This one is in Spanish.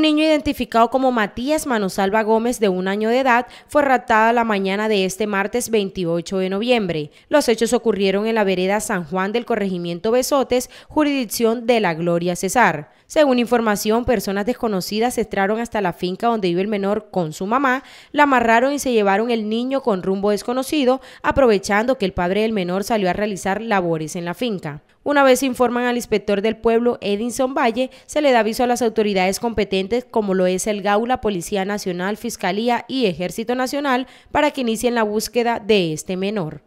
Un niño identificado como Matías Manosalva Gómez de un año de edad fue raptado la mañana de este martes 28 de noviembre. Los hechos ocurrieron en la vereda San Juan del corregimiento Besotes, jurisdicción de la Gloria Cesar. Según información, personas desconocidas entraron hasta la finca donde vive el menor con su mamá, la amarraron y se llevaron el niño con rumbo desconocido, aprovechando que el padre del menor salió a realizar labores en la finca. Una vez informan al inspector del pueblo, Edinson Valle, se le da aviso a las autoridades competentes, como lo es el GAULA, Policía Nacional, Fiscalía y Ejército Nacional, para que inicien la búsqueda de este menor.